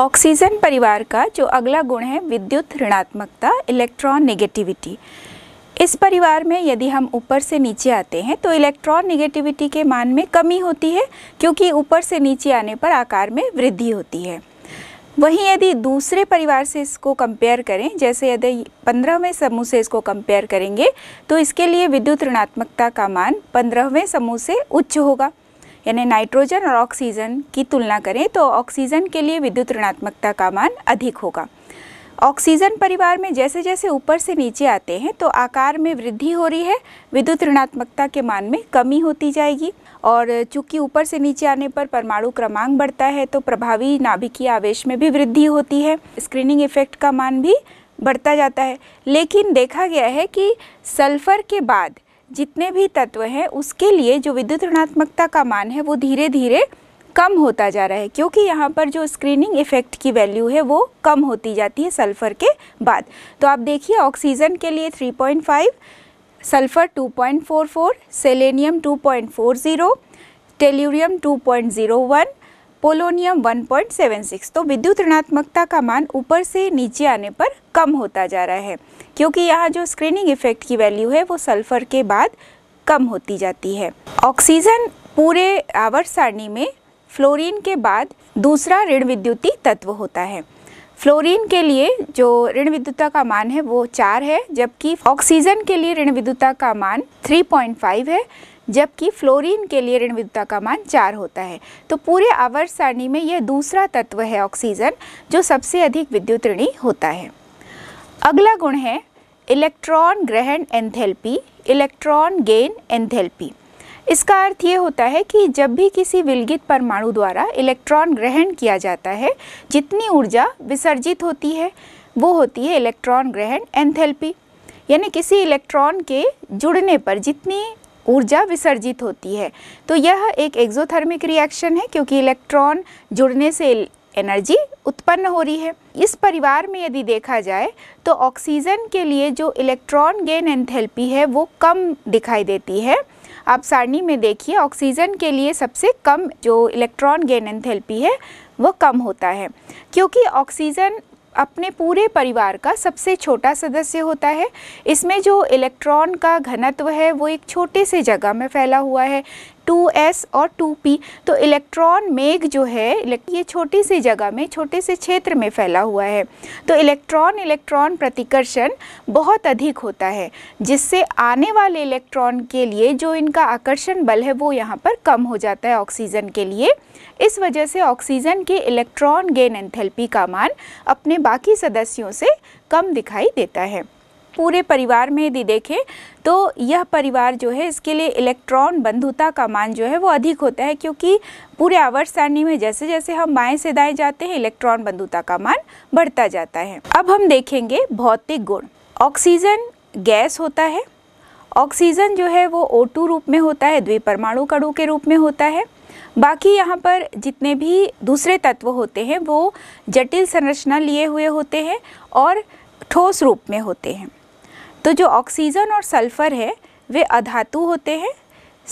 oxygen परिवार का जो अगला गुण है विद्युत ऋणात्मकता इलेक्ट्रॉन नेगेटिविटी इस परिवार में यदि हम ऊपर से नीचे आते हैं तो इलेक्ट्रॉन नेगेटिविटी के मान में कमी होती है क्योंकि ऊपर से नीचे आने पर आकार में वृद्धि होती है वहीं यदि दूसरे परिवार से इसको कंपेयर करें जैसे यदि पंद्रहवें समूह से इसको कंपेयर करेंगे तो इसके लिए विद्युत ऋणात्मकता का मान पंद्रहवें समूह से उच्च होगा यानी नाइट्रोजन और ऑक्सीजन की तुलना करें तो ऑक्सीजन के लिए विद्युत ऋणात्मकता का मान अधिक होगा ऑक्सीजन परिवार में जैसे जैसे ऊपर से नीचे आते हैं तो आकार में वृद्धि हो रही है विद्युत ऋणात्मकता के मान में कमी होती जाएगी और चूंकि ऊपर से नीचे आने पर परमाणु क्रमांक बढ़ता है तो प्रभावी नाभिकीय आवेश में भी वृद्धि होती है स्क्रीनिंग इफेक्ट का मान भी बढ़ता जाता है लेकिन देखा गया है कि सल्फर के बाद जितने भी तत्व हैं उसके लिए जो विद्युत ऋणात्मकता का मान है वो धीरे धीरे कम होता जा रहा है क्योंकि यहाँ पर जो स्क्रीनिंग इफेक्ट की वैल्यू है वो कम होती जाती है सल्फ़र के बाद तो आप देखिए ऑक्सीजन के लिए 3.5 सल्फ़र 2.44 सेलेनियम 2.40 टेल्यूरियम 2.01 पोलोनियम 1.76 तो विद्युत ऋणात्मकता का मान ऊपर से नीचे आने पर कम होता जा रहा है क्योंकि यहाँ जो स्क्रीनिंग इफेक्ट की वैल्यू है वो सल्फर के बाद कम होती जाती है ऑक्सीजन पूरे आवर सारणी में फ्लोरीन के बाद दूसरा ऋण विद्युती तत्व होता है फ्लोरीन के लिए जो ऋण विद्युता का मान है वो चार है जबकि ऑक्सीजन के लिए ऋण विद्युता का मान 3.5 है जबकि फ्लोरीन के लिए ऋण विद्युता का मान चार होता है तो पूरे आवर्त सारणी में यह दूसरा तत्व है ऑक्सीजन जो सबसे अधिक विद्युत ऋणी होता है अगला गुण है इलेक्ट्रॉन ग्रहण एंथेल्पी इलेक्ट्रॉन गेन एंथेल्पी इसका अर्थ ये होता है कि जब भी किसी विलगित परमाणु द्वारा इलेक्ट्रॉन ग्रहण किया जाता है जितनी ऊर्जा विसर्जित होती है वो होती है इलेक्ट्रॉन ग्रहण एंथेल्पी यानी किसी इलेक्ट्रॉन के जुड़ने पर जितनी ऊर्जा विसर्जित होती है तो यह एक एक्सोथर्मिक रिएक्शन है क्योंकि इलेक्ट्रॉन जुड़ने से एनर्जी उत्पन्न हो रही है इस परिवार में यदि देखा जाए तो ऑक्सीजन के लिए जो इलेक्ट्रॉन गेन एंथैल्पी है वो कम दिखाई देती है आप सारणी में देखिए ऑक्सीजन के लिए सबसे कम जो इलेक्ट्रॉन गेन एंथैल्पी है वो कम होता है क्योंकि ऑक्सीजन अपने पूरे परिवार का सबसे छोटा सदस्य होता है इसमें जो इलेक्ट्रॉन का घनत्व है वो एक छोटे से जगह में फैला हुआ है 2s और 2p तो इलेक्ट्रॉन मेघ जो है ये छोटी सी जगह में छोटे से क्षेत्र में फैला हुआ है तो इलेक्ट्रॉन इलेक्ट्रॉन प्रतिकर्षण बहुत अधिक होता है जिससे आने वाले इलेक्ट्रॉन के लिए जो इनका आकर्षण बल है वो यहाँ पर कम हो जाता है ऑक्सीजन के लिए इस वजह से ऑक्सीजन के इलेक्ट्रॉन गेन एंथेल्पी का मान अपने बाकी सदस्यों से कम दिखाई देता है पूरे परिवार में यदि देखें तो यह परिवार जो है इसके लिए इलेक्ट्रॉन बंधुता का मान जो है वो अधिक होता है क्योंकि पूरे आवर्त सारणी में जैसे जैसे हम बाएं से दाएं जाते हैं इलेक्ट्रॉन बंधुता का मान बढ़ता जाता है अब हम देखेंगे भौतिक गुण ऑक्सीजन गैस होता है ऑक्सीजन जो है वो O2 रूप में होता है द्विपरमाणु कणु के रूप में होता है बाकी यहाँ पर जितने भी दूसरे तत्व होते हैं वो जटिल संरचना लिए हुए होते हैं और ठोस रूप में होते हैं तो जो ऑक्सीजन और सल्फर है वे अधातु होते हैं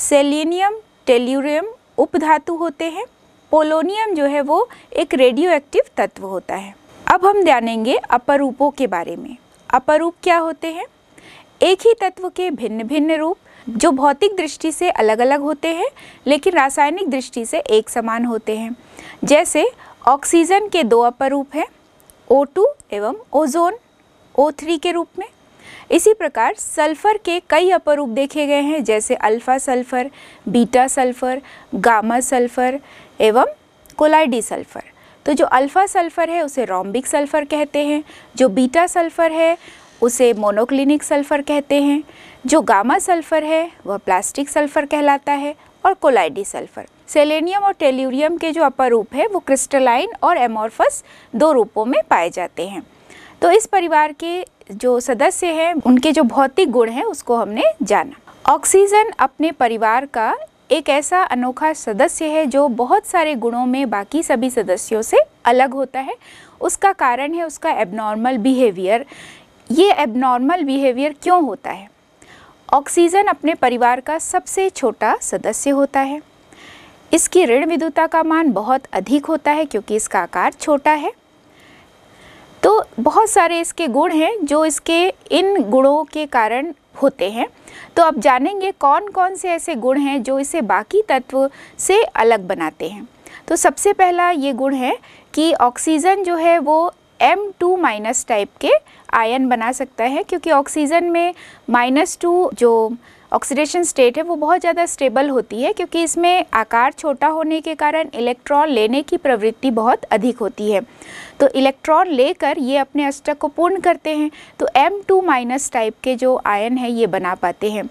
सेलेनियम टेल्यूरियम उपधातु होते हैं पोलोनियम जो है वो एक रेडियो एक्टिव तत्व होता है अब हम जानेंगे अपरूपों के बारे में अपरूप क्या होते हैं एक ही तत्व के भिन्न भिन्न रूप जो भौतिक दृष्टि से अलग अलग होते हैं लेकिन रासायनिक दृष्टि से एक समान होते हैं जैसे ऑक्सीजन के दो अपरूप हैं O2 एवं ओजोन O3 के रूप में इसी प्रकार सल्फ़र के कई अपरूप देखे गए हैं जैसे alpha sulphur beta sulphur gamma sulphur एवं कोलाइडी सल्फ़र तो जो अल्फ़ा सल्फ़र है उसे रोम्बिक सल्फ़र कहते हैं जो बीटा सल्फ़र है उसे मोनोक्लिनिक सल्फ़र कहते हैं जो गामा सल्फ़र है वह प्लास्टिक सल्फ़र कहलाता है और कोलाइडी सल्फ़र सेलेनियम और टेल्यूरियम के जो अपरूप है वो क्रिस्टलाइन और एमोर्फस दो रूपों में पाए जाते हैं तो इस परिवार के जो सदस्य हैं उनके जो भौतिक गुण हैं उसको हमने जाना ऑक्सीजन अपने परिवार का एक ऐसा अनोखा सदस्य है जो बहुत सारे गुणों में बाकी सभी सदस्यों से अलग होता है उसका कारण है उसका एबनॉर्मल बिहेवियर ये एबनॉर्मल बिहेवियर क्यों होता है ऑक्सीजन अपने परिवार का सबसे छोटा सदस्य होता है इसकी ऋण विदुता का मान बहुत अधिक होता है क्योंकि इसका आकार छोटा है तो बहुत सारे इसके गुण हैं जो इसके इन गुणों के कारण होते हैं तो अब जानेंगे कौन कौन से ऐसे गुण हैं जो इसे बाकी तत्व से अलग बनाते हैं तो सबसे पहला ये गुण है कि ऑक्सीजन जो है वो एम टू माइनस टाइप के आयन बना सकता है क्योंकि ऑक्सीजन में माइनस टू जो ऑक्सीडेशन स्टेट है वो बहुत ज़्यादा स्टेबल होती है क्योंकि इसमें आकार छोटा होने के कारण इलेक्ट्रॉन लेने की प्रवृत्ति बहुत अधिक होती है तो इलेक्ट्रॉन लेकर ये अपने अष्टक को पूर्ण करते हैं तो एम टू माइनस टाइप के जो आयन है ये बना पाते हैं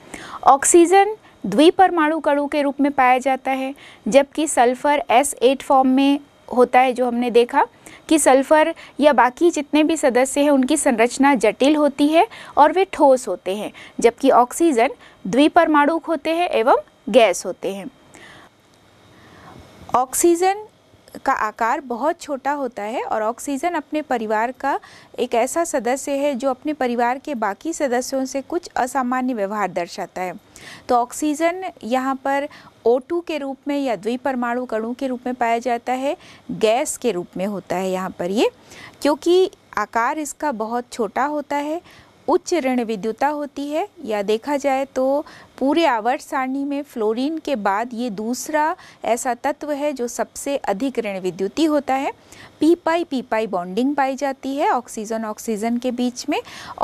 ऑक्सीजन द्विपरमाणु कणु के रूप में पाया जाता है जबकि सल्फ़र एस एट फॉर्म में होता है जो हमने देखा कि सल्फ़र या बाकी जितने भी सदस्य हैं उनकी संरचना जटिल होती है और वे ठोस होते हैं जबकि ऑक्सीजन द्विपरमाणु होते हैं एवं गैस होते हैं ऑक्सीजन का आकार बहुत छोटा होता है और ऑक्सीजन अपने परिवार का एक ऐसा सदस्य है जो अपने परिवार के बाकी सदस्यों से कुछ असामान्य व्यवहार दर्शाता है तो ऑक्सीजन यहाँ पर O2 के रूप में या द्विपरमाणु कणु के रूप में पाया जाता है गैस के रूप में होता है यहाँ पर ये क्योंकि आकार इसका बहुत छोटा होता है उच्च ऋण विद्युता होती है या देखा जाए तो पूरे आवर्त सारणी में फ्लोरीन के बाद ये दूसरा ऐसा तत्व है जो सबसे अधिक ऋण विद्युती होता है P pi P pi bonding पाई जाती है ऑक्सीजन ऑक्सीजन के बीच में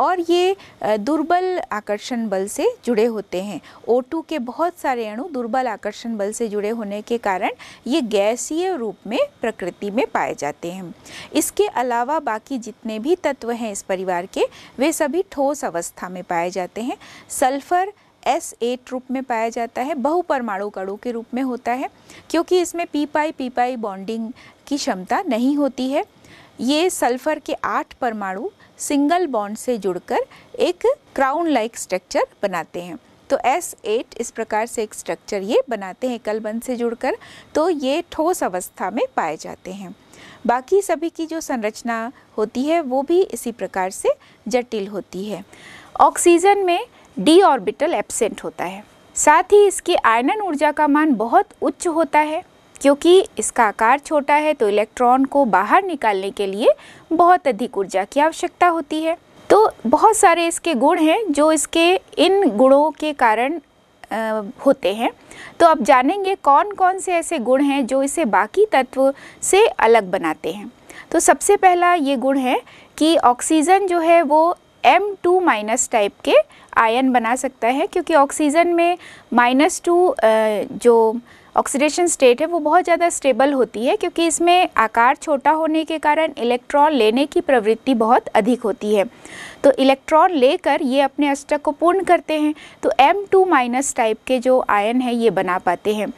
और ये दुर्बल आकर्षण बल से जुड़े होते हैं O2 के बहुत सारे अणु दुर्बल आकर्षण बल से जुड़े होने के कारण ये गैसीय रूप में प्रकृति में पाए जाते हैं इसके अलावा बाकी जितने भी तत्व हैं इस परिवार के वे सभी ठोस अवस्था में पाए जाते हैं सल्फर एस एट रूप में पाया जाता है बहु परमाणु कड़ों के रूप में होता है क्योंकि इसमें पीपाई पीपाई बॉन्डिंग की क्षमता नहीं होती है ये सल्फर के आठ परमाणु सिंगल बॉन्ड से जुड़कर एक क्राउन लाइक स्ट्रक्चर बनाते हैं तो S8 इस प्रकार से एक स्ट्रक्चर ये बनाते हैं बंद से जुड़कर तो ये ठोस अवस्था में पाए जाते हैं बाकी सभी की जो संरचना होती है वो भी इसी प्रकार से जटिल होती है ऑक्सीजन में डी ऑर्बिटल एबसेंट होता है साथ ही इसकी आयनन ऊर्जा का मान बहुत उच्च होता है क्योंकि इसका आकार छोटा है तो इलेक्ट्रॉन को बाहर निकालने के लिए बहुत अधिक ऊर्जा की आवश्यकता होती है तो बहुत सारे इसके गुण हैं जो इसके इन गुणों के कारण होते हैं तो अब जानेंगे कौन कौन से ऐसे गुण हैं जो इसे बाकी तत्व से अलग बनाते हैं तो सबसे पहला ये गुण है कि ऑक्सीजन जो है वो एम टू माइनस टाइप के आयन बना सकता है क्योंकि ऑक्सीजन में माइनस टू जो ऑक्सीडेशन स्टेट है वो बहुत ज़्यादा स्टेबल होती है क्योंकि इसमें आकार छोटा होने के कारण इलेक्ट्रॉन लेने की प्रवृत्ति बहुत अधिक होती है तो इलेक्ट्रॉन लेकर ये अपने अष्टक को पूर्ण करते हैं तो एम टू माइनस टाइप के जो आयन है ये बना पाते हैं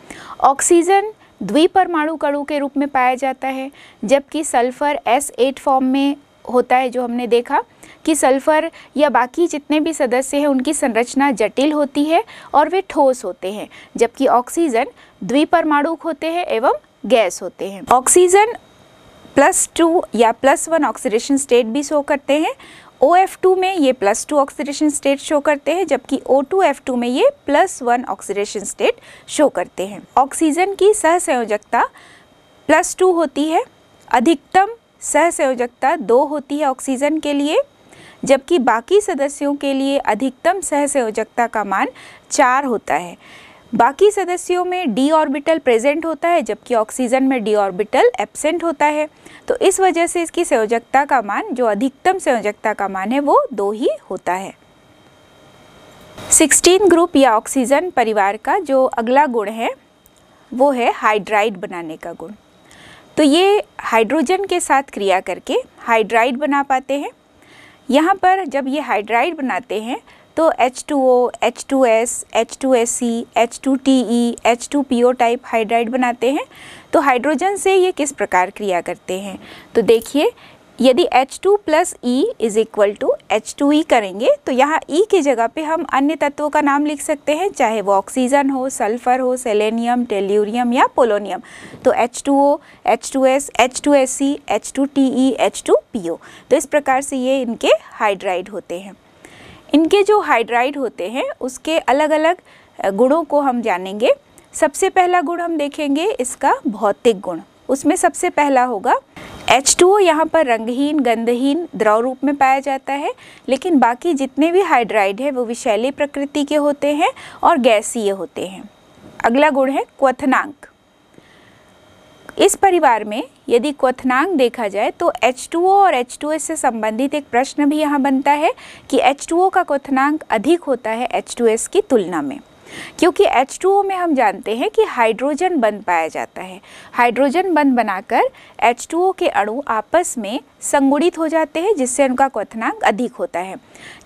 ऑक्सीजन द्विपरमाणु कणु के रूप में पाया जाता है जबकि सल्फर एस एट फॉर्म में होता है जो हमने देखा कि सल्फ़र या बाकी जितने भी सदस्य हैं उनकी संरचना जटिल होती है और वे ठोस होते हैं जबकि ऑक्सीजन द्विपरमाणुक होते हैं एवं गैस होते हैं ऑक्सीजन प्लस टू या प्लस वन ऑक्सीडेशन स्टेट भी शो करते हैं ओ एफ टू में ये plus two oxidation state show करते हैं जबकि ओ टू एफ टू में ये plus one oxidation state show करते हैं ऑक्सीजन की सहसंयोजकता प्लस टू होती है अधिकतम सहसंयोजकता दो होती है ऑक्सीजन के लिए जबकि बाकी सदस्यों के लिए अधिकतम सहसंयोजकता का मान चार होता है बाकी सदस्यों में डी ऑर्बिटल प्रेजेंट होता है जबकि ऑक्सीजन में डी ऑर्बिटल एब्सेंट होता है तो इस वजह से इसकी संयोजकता का मान जो अधिकतम संयोजकता का मान है वो दो ही होता है 16 ग्रुप या ऑक्सीजन परिवार का जो अगला गुण है वो है हाइड्राइड बनाने का गुण तो ये हाइड्रोजन के साथ क्रिया करके हाइड्राइड बना पाते हैं यहाँ पर जब ये हाइड्राइड बनाते हैं तो H2O, H2S, H2SC, H2TE, H2PO type hydride बनाते हैं तो हाइड्रोजन से ये किस प्रकार क्रिया करते हैं तो देखिए यदि H2 two plus E is equal to H two E करेंगे तो यहाँ E की जगह पे हम अन्य तत्वों का नाम लिख सकते हैं चाहे वो ऑक्सीजन हो सल्फर हो सेलेनियम टेल्यूरियम या पोलोनियम तो H H H H two two two two O S S T E H two P O तो इस प्रकार से ये इनके हाइड्राइड होते हैं इनके जो हाइड्राइड होते हैं उसके अलग अलग गुणों को हम जानेंगे सबसे पहला गुण हम देखेंगे इसका भौतिक गुण उसमें सबसे पहला होगा एच टू यहाँ पर रंगहीन गंधहीन द्रव रूप में पाया जाता है लेकिन बाकी जितने भी हाइड्राइड है वो विशैली प्रकृति के होते हैं और गैसीय होते हैं अगला गुण है क्वथनांक इस परिवार में यदि क्वथनांक देखा जाए तो H2O और H2S से संबंधित एक प्रश्न भी यहाँ बनता है कि H2O का क्वथनांक अधिक होता है H2S की तुलना में क्योंकि H2O में हम जानते हैं कि हाइड्रोजन बंद पाया जाता है हाइड्रोजन बंद बनाकर H2O के अणु आपस में संगुणित हो जाते हैं जिससे उनका क्वथनांक अधिक होता है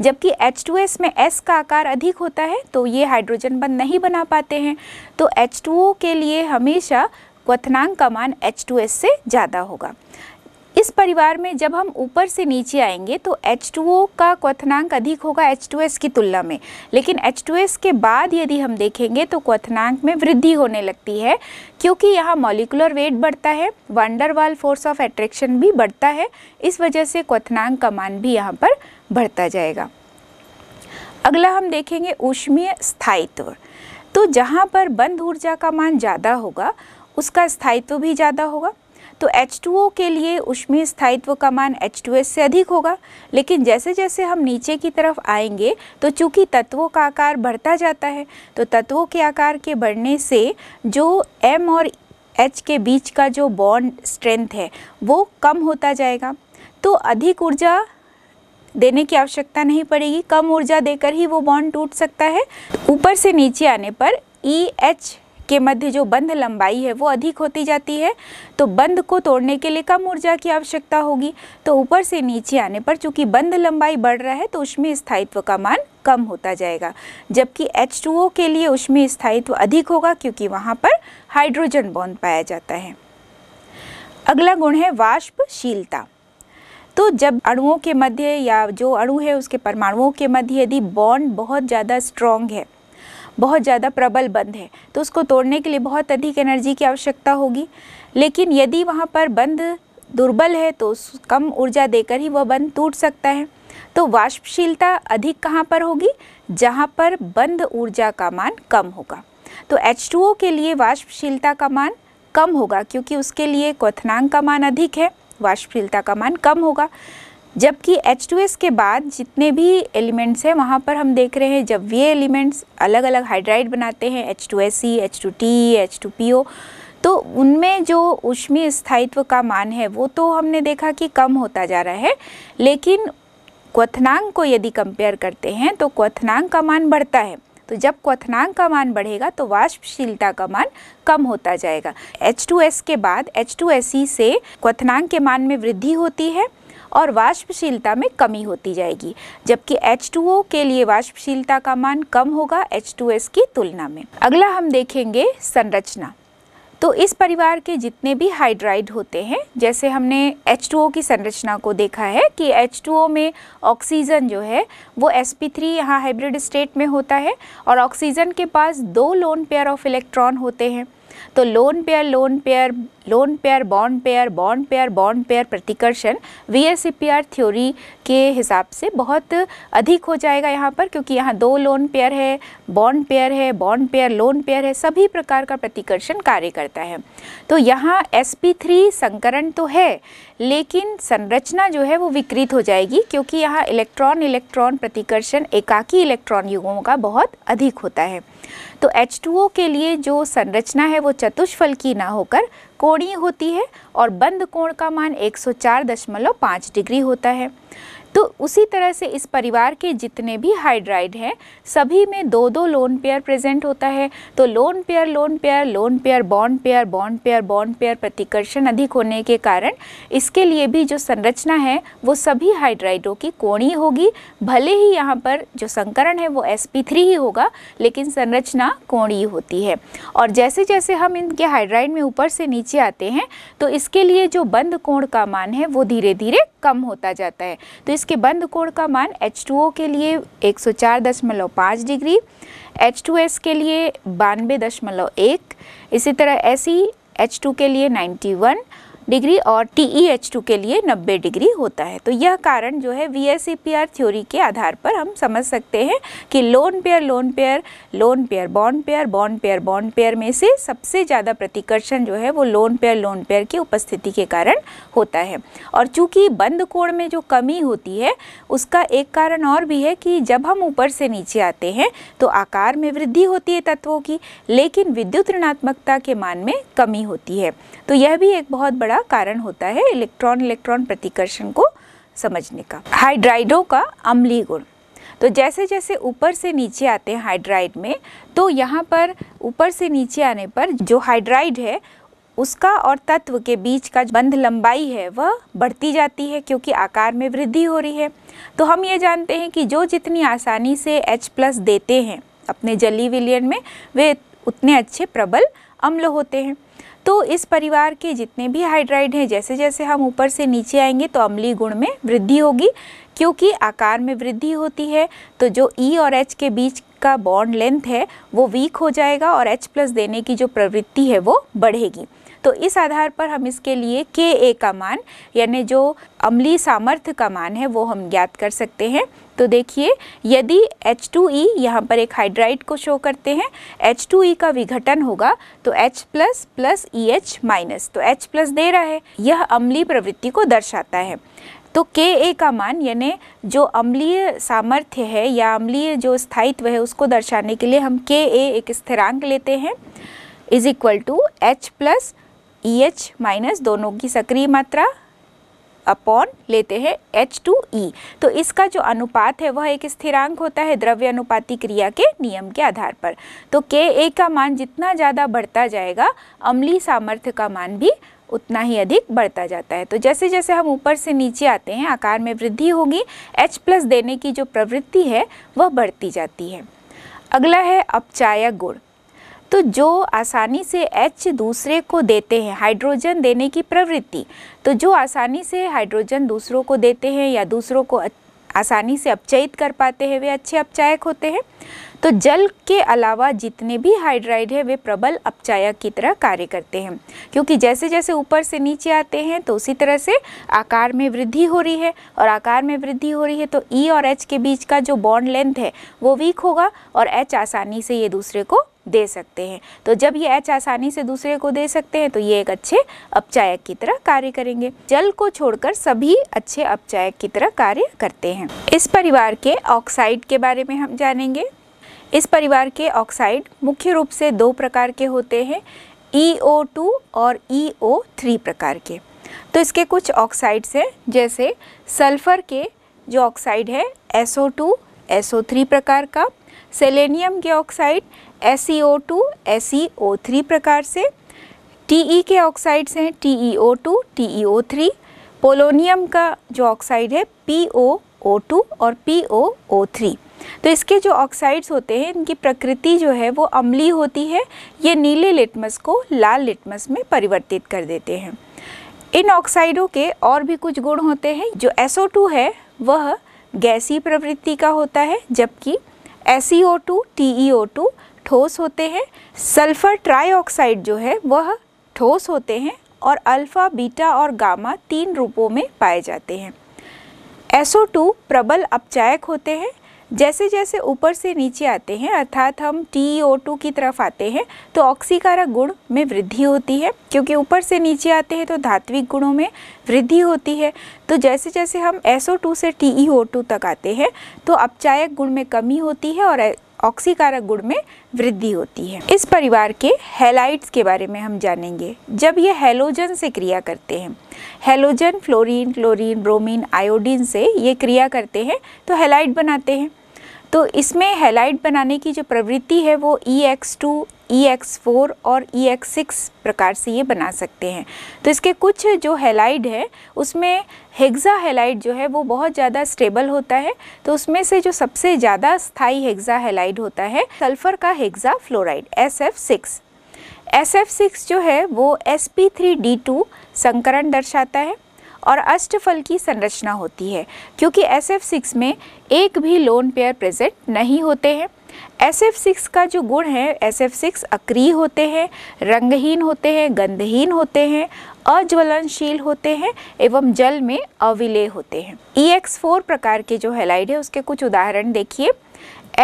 जबकि H2S में S का आकार अधिक होता है तो ये हाइड्रोजन बंद नहीं बना पाते हैं तो H2O के लिए हमेशा क्वथनांक का मान H2S से ज़्यादा होगा इस परिवार में जब हम ऊपर से नीचे आएंगे तो H2O का क्वथनांक अधिक होगा H2S की तुलना में लेकिन H2S के बाद यदि हम देखेंगे तो क्वथनांक में वृद्धि होने लगती है क्योंकि यहाँ मॉलिकुलर वेट बढ़ता है वंडरवाल फोर्स ऑफ एट्रैक्शन भी बढ़ता है इस वजह से क्वथनांक का मान भी यहाँ पर बढ़ता जाएगा अगला हम देखेंगे ऊष्मीय स्थायित्व तो जहाँ पर बंद ऊर्जा का मान ज़्यादा होगा उसका स्थायित्व भी ज़्यादा होगा तो H2O के लिए उष्मीय स्थायित्व का मान H2S से अधिक होगा लेकिन जैसे जैसे हम नीचे की तरफ आएंगे तो चूंकि तत्वों का आकार बढ़ता जाता है तो तत्वों के आकार के बढ़ने से जो M और H के बीच का जो बॉन्ड स्ट्रेंथ है वो कम होता जाएगा तो अधिक ऊर्जा देने की आवश्यकता नहीं पड़ेगी कम ऊर्जा देकर ही वो बॉन्ड टूट सकता है ऊपर से नीचे आने पर ई e EH एच के मध्य जो बंध लंबाई है वो अधिक होती जाती है तो बंध को तोड़ने के लिए कम ऊर्जा की आवश्यकता होगी तो ऊपर से नीचे आने पर चूँकि बंध लंबाई बढ़ रहा है तो उसमें स्थायित्व का मान कम होता जाएगा जबकि H2O के लिए उसमें स्थायित्व अधिक होगा क्योंकि वहाँ पर हाइड्रोजन बॉन्ड पाया जाता है अगला गुण है वाष्पशीलता तो जब अणुओं के मध्य या जो अणु है उसके परमाणुओं के मध्य यदि बॉन्ड बहुत ज़्यादा स्ट्रॉन्ग है बहुत ज़्यादा प्रबल बंध है तो उसको तोड़ने के लिए बहुत अधिक एनर्जी की आवश्यकता होगी लेकिन यदि वहाँ पर बंध दुर्बल है तो कम ऊर्जा देकर ही वह बंध टूट सकता है तो वाष्पशीलता अधिक कहाँ पर होगी जहाँ पर बंध ऊर्जा का मान कम होगा तो H2O के लिए वाष्पशीलता का मान कम होगा क्योंकि उसके लिए क्वथनांक का मान अधिक है वाष्पशीलता का मान कम होगा जबकि H2S के बाद जितने भी एलिमेंट्स हैं वहाँ पर हम देख रहे हैं जब ये एलिमेंट्स अलग अलग हाइड्राइड बनाते हैं H2SE, H2T, H2PO तो उनमें जो उष्मीय स्थायित्व का मान है वो तो हमने देखा कि कम होता जा रहा है लेकिन क्वनांग को यदि कंपेयर करते हैं तो क्वनांग का मान बढ़ता है तो जब क्वनांग का मान बढ़ेगा तो वाष्पशीलता का मान कम होता जाएगा H2S के बाद H2SE से क्वनांग के मान में वृद्धि होती है और वाष्पशीलता में कमी होती जाएगी जबकि H2O के लिए वाष्पशीलता का मान कम होगा H2S की तुलना में अगला हम देखेंगे संरचना तो इस परिवार के जितने भी हाइड्राइड होते हैं जैसे हमने H2O की संरचना को देखा है कि H2O में ऑक्सीजन जो है वो sp3 यहाँ हाइब्रिड स्टेट में होता है और ऑक्सीजन के पास दो लोन पेयर ऑफ इलेक्ट्रॉन होते हैं तो lone pair lone pair lone pair bond pair bond pair bond pair प्रतिकर्षण वी एस थ्योरी के हिसाब से बहुत अधिक हो जाएगा यहाँ पर क्योंकि यहाँ दो लोन पेयर है बॉन्ड पेयर है बॉन्ड पेयर लोन पेयर है सभी प्रकार का प्रतिकर्षण कार्य करता है तो यहाँ एस संकरण तो है लेकिन संरचना जो है वो विकृत हो जाएगी क्योंकि यहाँ इलेक्ट्रॉन इलेक्ट्रॉन प्रतिकर्षण एकाकी इलेक्ट्रॉन युगों का बहुत अधिक होता है तो H2O के लिए जो संरचना है वो चतुष्फल की ना होकर कोणीय होती है और बंद कोण का मान 104.5 डिग्री होता है तो उसी तरह से इस परिवार के जितने भी हाइड्राइड हैं सभी में दो दो लोन पेयर प्रेजेंट होता है तो lone pair lone pair lone pair bond pair bond pair bond pair प्रतिकर्षण अधिक होने के कारण इसके लिए भी जो संरचना है वो सभी हाइड्राइडों की कोणी होगी भले ही यहाँ पर जो संकरण है वो एस ही होगा लेकिन संरचना कोणी होती है और जैसे जैसे हम इनके हाइड्राइड में ऊपर से नीचे आते हैं तो इसके लिए जो बंद कोण का मान है वो धीरे धीरे कम होता जाता है तो इसके बंद कोण का मान H2O के लिए 104.5 डिग्री H2S के लिए बानवे दशमलव एक इसी तरह ऐसी H2 के लिए 91 डिग्री और टी e के लिए 90 डिग्री होता है तो यह कारण जो है वी थ्योरी के आधार पर हम समझ सकते हैं कि lone pair lone pair lone pair bond pair bond pair bond pair में से सबसे ज़्यादा प्रतिकर्षण जो है वो लोन पेयर लोन पेयर की उपस्थिति के कारण होता है और चूँकि बंद कोण में जो कमी होती है उसका एक कारण और भी है कि जब हम ऊपर से नीचे आते हैं तो आकार में वृद्धि होती है तत्वों की लेकिन विद्युत ऋणात्मकता के मान में कमी होती है तो यह भी एक बहुत बड़ा बड़ा कारण होता है इलेक्ट्रॉन इलेक्ट्रॉन प्रतिकर्षण को समझने का हाइड्राइडों का अम्ली गुण तो जैसे जैसे ऊपर से नीचे आते हैं हाइड्राइड में तो यहाँ पर ऊपर से नीचे आने पर जो हाइड्राइड है उसका और तत्व के बीच का बंध लंबाई है वह बढ़ती जाती है क्योंकि आकार में वृद्धि हो रही है तो हम ये जानते हैं कि जो जितनी आसानी से H प्लस देते हैं अपने जली विलियन में वे उतने अच्छे प्रबल अम्ल होते हैं तो इस परिवार के जितने भी हाइड्राइड हैं जैसे जैसे हम ऊपर से नीचे आएंगे तो अम्लीय गुण में वृद्धि होगी क्योंकि आकार में वृद्धि होती है तो जो ई e और एच के बीच का बॉन्ड लेंथ है वो वीक हो जाएगा और एच प्लस देने की जो प्रवृत्ति है वो बढ़ेगी तो इस आधार पर हम इसके लिए के ए का मान यानी जो अमली सामर्थ्य का मान है वो हम ज्ञात कर सकते हैं तो देखिए यदि एच टू ई यहाँ पर एक हाइड्राइड को शो करते हैं एच टू ई का विघटन होगा तो H plus plus E H minus तो एच प्लस दे रहा है यह अम्लीय प्रवृत्ति को दर्शाता है तो के ए का मान यानी जो अम्लीय सामर्थ्य है या अम्लीय जो स्थायित्व है उसको दर्शाने के लिए हम के ए एक स्थिरांक लेते हैं is equal to H plus E H minus दोनों की सक्रिय मात्रा अपॉन लेते हैं एच टू ई तो इसका जो अनुपात है वह एक स्थिरांक होता है द्रव्य अनुपाती क्रिया के नियम के आधार पर तो के ए का मान जितना ज़्यादा बढ़ता जाएगा अमली सामर्थ्य का मान भी उतना ही अधिक बढ़ता जाता है तो जैसे जैसे हम ऊपर से नीचे आते हैं आकार में वृद्धि होगी एच प्लस देने की जो प्रवृत्ति है वह बढ़ती जाती है अगला है अपचायक गुण तो जो आसानी से H दूसरे को देते हैं हाइड्रोजन देने की प्रवृत्ति तो जो आसानी से हाइड्रोजन दूसरों को देते हैं या दूसरों को आसानी से अपचयित कर पाते हैं वे अच्छे अपचायक होते हैं तो जल के अलावा जितने भी हाइड्राइड हैं वे प्रबल अपचायक की तरह कार्य करते हैं क्योंकि जैसे जैसे ऊपर से नीचे आते हैं तो उसी तरह से आकार में वृद्धि हो रही है और आकार में वृद्धि हो रही है तो ई e और एच के बीच का जो बॉन्ड लेंथ है वो वीक होगा और एच आसानी से ये दूसरे को दे सकते हैं तो जब ये एच आसानी से दूसरे को दे सकते हैं तो ये एक अच्छे अपचायक की तरह कार्य करेंगे जल को छोड़कर सभी अच्छे अपचायक की तरह कार्य करते हैं इस परिवार के ऑक्साइड के बारे में हम जानेंगे इस परिवार के ऑक्साइड मुख्य रूप से दो प्रकार के होते हैं टू e और थ्री e प्रकार के तो इसके कुछ ऑक्साइड्स हैं जैसे सल्फर के जो ऑक्साइड है SO2, SO3 प्रकार का सेलेनियम के ऑक्साइड SeO2, SeO3 प्रकार से TE के ऑक्साइड्स हैं TeO2, TeO3, पोलोनियम का जो ऑक्साइड है POO2 और POO3 तो इसके जो ऑक्साइड्स होते हैं इनकी प्रकृति जो है वो अम्ली होती है ये नीले लिटमस को लाल लिटमस में परिवर्तित कर देते हैं इन ऑक्साइडों के और भी कुछ गुण होते हैं जो SO2 है वह गैसी प्रवृत्ति का होता है जबकि SeO2, TeO2 ठोस होते हैं सल्फ़र ट्राईऑक्साइड जो है वह ठोस होते हैं और अल्फ़ा बीटा और गामा तीन रूपों में पाए जाते हैं SO2 प्रबल अपचायक होते हैं जैसे जैसे ऊपर से नीचे आते हैं अर्थात हम TiO2 की तरफ आते हैं तो ऑक्सीकारक गुण में वृद्धि होती है क्योंकि ऊपर से नीचे आते हैं तो धात्विक गुणों में वृद्धि होती है तो जैसे जैसे हम SO2 से TiO2 तक आते हैं तो अपचायक गुण में कमी होती है और ऑक्सीकारक गुण में वृद्धि होती है इस परिवार के हेलाइट्स के बारे में हम जानेंगे जब ये हेलोजन से क्रिया करते हैं halogen fluorine chlorine bromine iodine से ये क्रिया करते हैं तो हेलाइट बनाते हैं तो इसमें हेलाइट बनाने की जो प्रवृत्ति है वो E X two E X four और ई एक्स सिक्स प्रकार से ये बना सकते हैं तो इसके कुछ जो हेलाइड है उसमें हेग्जा हेलाइड जो है वो बहुत ज़्यादा स्टेबल होता है तो उसमें से जो सबसे ज़्यादा स्थाई हेग्जा हेलाइड होता है सल्फर का hexafluoride S F six S F six जो है वो S P three D two संकरण दर्शाता है और अष्टफल की संरचना होती है क्योंकि एस एफ सिक्स में एक भी लोन पेयर प्रेजेंट नहीं होते हैं एस एफ सिक्स का जो गुण है एस एफ सिक्स अक्रिय होते हैं रंगहीन होते हैं गंधहीन होते हैं अज्वलनशील होते हैं एवं जल में अविलय होते हैं ई एक्स फोर प्रकार के जो हेलाइड है उसके कुछ उदाहरण देखिए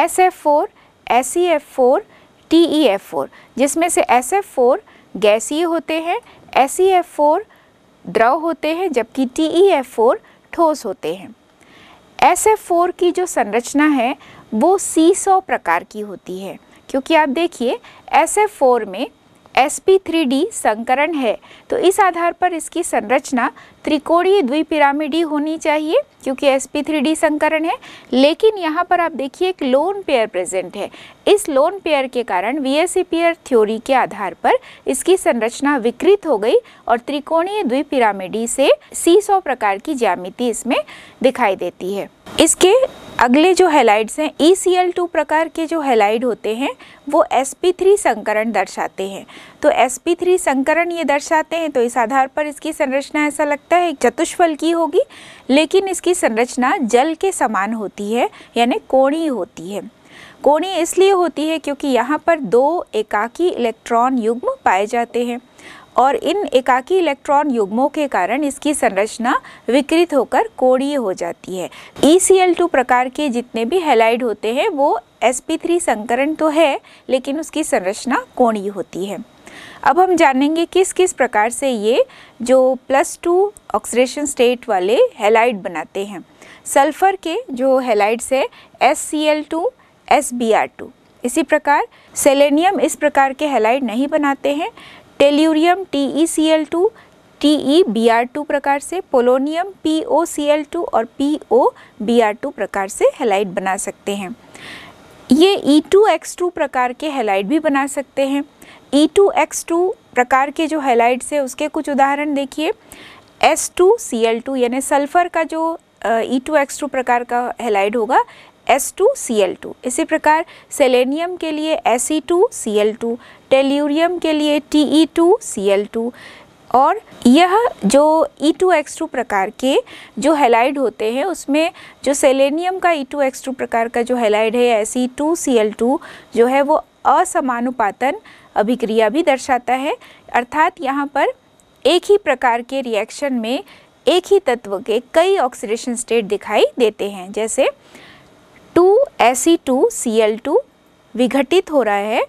S F four S E F four T E F four जिसमें से एस एफ फोर गैसीय होते हैं एस ई एफ फोर द्रव होते हैं जबकि टी ई एफ फोर ठोस होते हैं एस एफ फोर की जो संरचना है वो सी सौ प्रकार की होती है क्योंकि आप देखिए एस एफ फोर में एस पी थ्री डी संकरण है तो इस आधार पर इसकी संरचना त्रिकोणीय द्विपिरामिडी होनी चाहिए क्योंकि एस पी थ्री डी संकरण है लेकिन यहाँ पर आप देखिए एक लोन पेयर प्रेजेंट है इस लोन पेयर के कारण वी एस पेयर थ्योरी के आधार पर इसकी संरचना विकृत हो गई और त्रिकोणीय द्विपिरामिडी से सी सौ प्रकार की ज्यामिति इसमें दिखाई देती है इसके अगले जो हेलाइड्स हैं ई सी एल टू प्रकार के जो हेलाइड होते हैं वो एस पी थ्री संकरण दर्शाते हैं तो एस पी थ्री संकरण ये दर्शाते हैं तो इस आधार पर इसकी संरचना ऐसा लगता है जाता है एक चतुष्फल की होगी लेकिन इसकी संरचना जल के समान होती है यानी कोणी होती है कोणी इसलिए होती है क्योंकि यहाँ पर दो एकाकी इलेक्ट्रॉन युग्म पाए जाते हैं और इन एकाकी इलेक्ट्रॉन युग्मों के कारण इसकी संरचना विकृत होकर कोणीय हो जाती है ई e प्रकार के जितने भी हेलाइड होते हैं वो sp3 संकरण तो है लेकिन उसकी संरचना कोणीय होती है अब हम जानेंगे किस किस प्रकार से ये जो प्लस टू ऑक्सीडेशन स्टेट वाले हेलाइड बनाते हैं सल्फ़र के जो हेलाइड्स है S C L two S B R two इसी प्रकार सेलेनियम इस प्रकार के हेलाइड नहीं बनाते हैं tellurium T E C L two T E B R two प्रकार से polonium P O C L two और P O B R two प्रकार से हेलाइड बना सकते हैं ये ई टू एक्स टू प्रकार के हेलाइड भी बना सकते हैं E2X2 प्रकार के जो हेलाइड्स है उसके कुछ उदाहरण देखिए S2Cl2 यानी सल्फर का जो E2X2 प्रकार का हेलाइड होगा S2Cl2 इसी प्रकार सेलेनियम के लिए Se2Cl2 टेल्यूरियम के लिए Te2Cl2 और यह जो E2X2 प्रकार के जो हेलाइड होते हैं उसमें जो सेलेनियम का E2X2 प्रकार का जो हेलाइड है Se2Cl2 जो है वो असमानुपातन अभिक्रिया भी दर्शाता है अर्थात यहाँ पर एक ही प्रकार के रिएक्शन में एक ही तत्व के कई ऑक्सीडेशन स्टेट दिखाई देते हैं जैसे two S E two C L two विघटित हो रहा है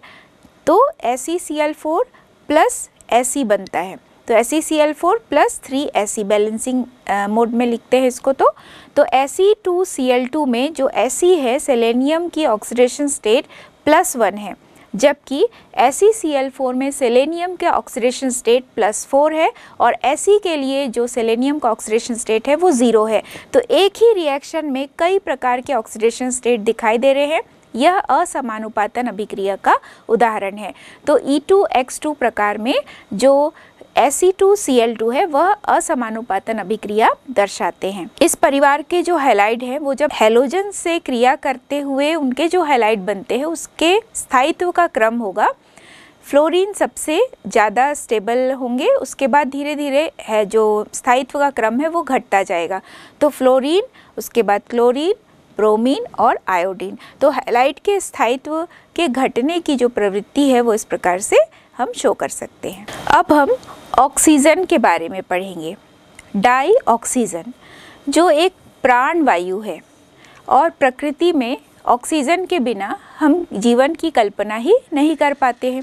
तो S E C L four plus S E बनता है तो S E C L four plus three S E balancing mode में लिखते हैं इसको तो तो S E two C L two में जो एसी है सेलेनियम की ऑक्सीडेशन स्टेट प्लस वन है जबकि एस में सेलेनियम का ऑक्सीडेशन स्टेट प्लस फोर है और एस के लिए जो सेलेनियम का ऑक्सीडेशन स्टेट है वो ज़ीरो है तो एक ही रिएक्शन में कई प्रकार के ऑक्सीडेशन स्टेट दिखाई दे रहे हैं यह असमानुपातन अभिक्रिया का उदाहरण है तो E2X2 प्रकार में जो टू e है वह असमानुपातन अभिक्रिया दर्शाते हैं इस परिवार के जो हेलाइड है वो जब हेलोजन से क्रिया करते हुए उनके जो हेलाइड बनते हैं उसके स्थायित्व का क्रम होगा फ्लोरीन सबसे ज़्यादा स्टेबल होंगे उसके बाद धीरे धीरे है जो स्थायित्व का क्रम है वो घटता जाएगा तो फ्लोरीन उसके बाद क्लोरीन ब्रोमीन और आयोडीन तो हेलाइट के स्थायित्व के घटने की जो प्रवृत्ति है वो इस प्रकार से हम शो कर सकते हैं अब हम ऑक्सीजन के बारे में पढ़ेंगे डाई ऑक्सीजन जो एक प्राण वायु है और प्रकृति में ऑक्सीजन के बिना हम जीवन की कल्पना ही नहीं कर पाते हैं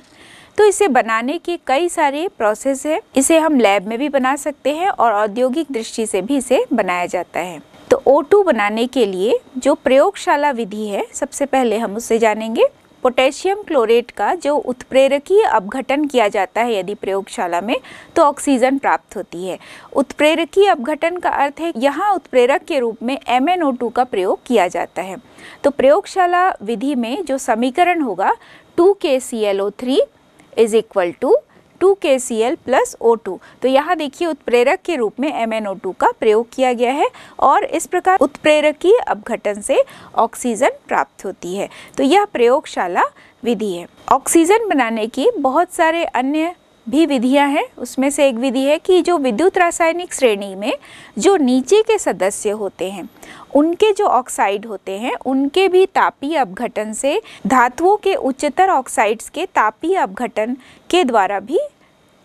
तो इसे बनाने के कई सारे प्रोसेस हैं इसे हम लैब में भी बना सकते हैं और औद्योगिक दृष्टि से भी इसे बनाया जाता है तो O2 बनाने के लिए जो प्रयोगशाला विधि है सबसे पहले हम उससे जानेंगे पोटेशियम क्लोरेट का जो उत्प्रेरकीय अपघटन किया जाता है यदि प्रयोगशाला में तो ऑक्सीजन प्राप्त होती है उत्प्रेरकीय अपघटन का अर्थ है यहाँ उत्प्रेरक के रूप में एम का प्रयोग किया जाता है तो प्रयोगशाला विधि में जो समीकरण होगा two K C L O three is equal to two K C L plus O two तो यहाँ देखिए उत्प्रेरक के रूप में एम एन ओ टू का प्रयोग किया गया है और इस प्रकार उत्प्रेरक की अपघटन से ऑक्सीजन प्राप्त होती है तो यह प्रयोगशाला विधि है ऑक्सीजन बनाने की बहुत सारे अन्य भी विधियां हैं उसमें से एक विधि है कि जो विद्युत रासायनिक श्रेणी में जो नीचे के सदस्य होते हैं उनके जो ऑक्साइड होते हैं उनके भी तापीय अपघटन से धातुओं के उच्चतर ऑक्साइड्स के तापीय अपघटन के द्वारा भी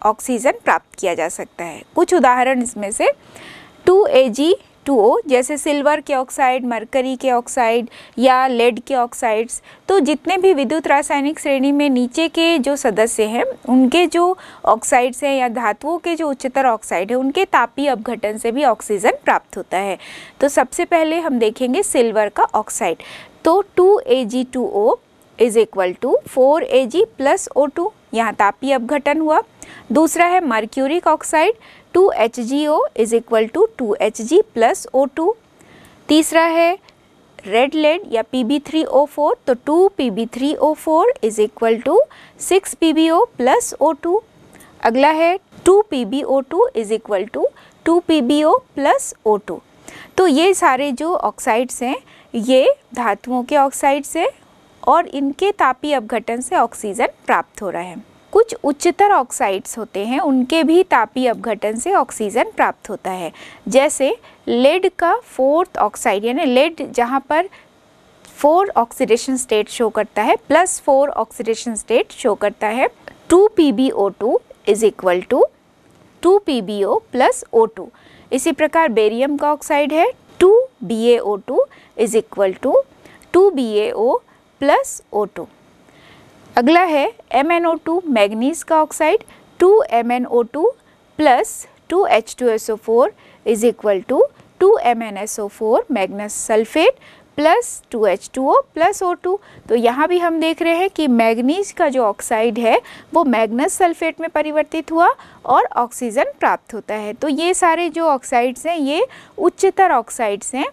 ऑक्सीजन प्राप्त किया जा सकता है कुछ उदाहरण इसमें से टू ए जी H2O जैसे सिल्वर के ऑक्साइड मरकरी के ऑक्साइड या लेड के ऑक्साइड्स तो जितने भी विद्युत रासायनिक श्रेणी में नीचे के जो सदस्य हैं उनके जो ऑक्साइड्स हैं या धातुओं के जो उच्चतर ऑक्साइड है उनके तापीय अपघटन से भी ऑक्सीजन प्राप्त होता है तो सबसे पहले हम देखेंगे सिल्वर का ऑक्साइड तो two A G two O is equal to four A G plus O two यहाँ तापीय अपघटन हुआ दूसरा है mercuric oxide two H G O is equal to two H G plus O two तीसरा है रेड लेड या P B three O four तो two P B three O four is equal to six P B O plus O two अगला है two P B O two is equal to two P B O plus O two तो ये सारे जो oxides हैं ये धातुओं के ऑक्साइड्स हैं और इनके तापीय अपघटन से ऑक्सीजन प्राप्त हो रहा है कुछ उच्चतर ऑक्साइड्स होते हैं उनके भी तापी अपघटन से ऑक्सीजन प्राप्त होता है जैसे लेड का फोर्थ ऑक्साइड यानी लेड जहाँ पर फोर ऑक्सीडेशन स्टेट शो करता है plus four oxidation state show करता है two P B O two is equal to two P B O plus O two इसी प्रकार बेरियम का ऑक्साइड है two B A O two is equal to two B A O plus O two अगला है M N O two manganese का oxide two M N O two plus two H two S O four is equal to two M N S O four manganous sulphate plus two H two O plus O two तो यहाँ भी हम देख रहे हैं कि manganese का जो ऑक्साइड है वो मैग्नस सल्फेट में परिवर्तित हुआ और ऑक्सीजन प्राप्त होता है तो ये सारे जो ऑक्साइड्स हैं ये उच्चतर ऑक्साइड्स हैं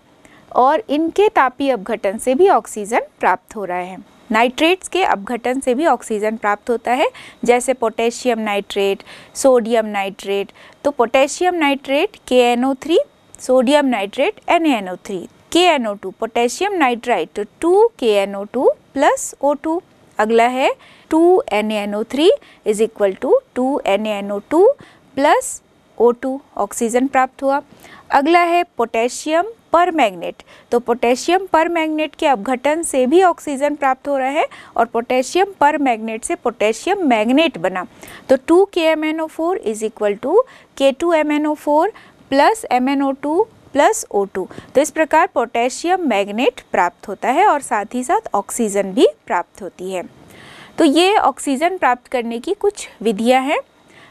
और इनके तापीय अपघटन से भी ऑक्सीजन प्राप्त हो रहा है नाइट्रेट्स के अपघटन से भी ऑक्सीजन प्राप्त होता है जैसे पोटेशियम नाइट्रेट सोडियम नाइट्रेट तो पोटेशियम नाइट्रेट के sodium nitrate N N O K two potassium nitrite two K N O two plus O two अगला है two N N O three is equal to two N N O two plus O two oxygen प्राप्त हुआ अगला है potassium पर magnet तो potassium पर magnet के अपघटन से भी ऑक्सीजन प्राप्त हो रहा है और पोटेशियम पर मैग्नेट से पोटेशियम मैग्नेट बना तो two K M N O four is equal to K two M N O four plus M N O two plus O two तो इस प्रकार पोटेशियम मैग्नेट प्राप्त होता है और साथ ही साथ ऑक्सीजन भी प्राप्त होती है तो ये ऑक्सीजन प्राप्त करने की कुछ विधियाँ हैं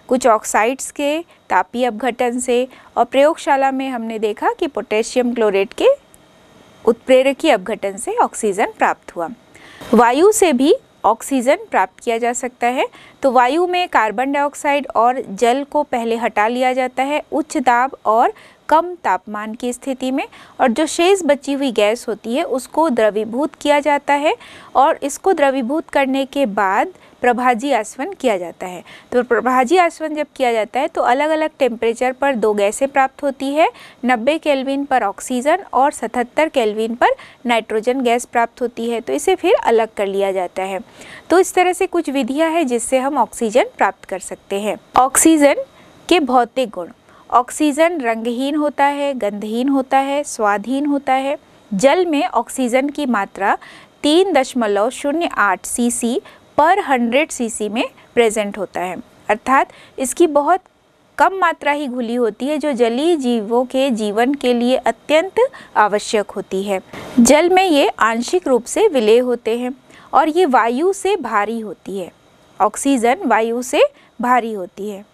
कुछ ऑक्साइड्स के तापीय अपघटन से और प्रयोगशाला में हमने देखा कि पोटेशियम क्लोरेट के उत्प्रेरकीय अपघटन से ऑक्सीजन प्राप्त हुआ वायु से भी ऑक्सीजन प्राप्त किया जा सकता है तो वायु में कार्बन डाइऑक्साइड और जल को पहले हटा लिया जाता है उच्च दाब और कम तापमान की स्थिति में और जो शेष बची हुई गैस होती है उसको द्रवीभूत किया जाता है और इसको द्रवीभूत करने के बाद प्रभाजी आसवन किया जाता है तो प्रभाजी आसवन जब किया जाता है तो अलग अलग टेम्परेचर पर दो गैसें प्राप्त होती है 90 केल्विन पर ऑक्सीजन और 77 केल्विन पर नाइट्रोजन गैस प्राप्त होती है तो इसे फिर अलग कर लिया जाता है तो इस तरह से कुछ विधियाँ हैं जिससे हम ऑक्सीजन प्राप्त कर सकते हैं ऑक्सीजन के भौतिक गुण ऑक्सीजन रंगहीन होता है गंधहीन होता है स्वादहीन होता है जल में ऑक्सीजन की मात्रा तीन दशमलव शून्य आठ सी सी पर हंड्रेड सी सी में प्रेजेंट होता है अर्थात इसकी बहुत कम मात्रा ही घुली होती है जो जलीय जीवों के जीवन के लिए अत्यंत आवश्यक होती है जल में ये आंशिक रूप से विलय होते हैं और ये वायु से भारी होती है ऑक्सीजन वायु से भारी होती है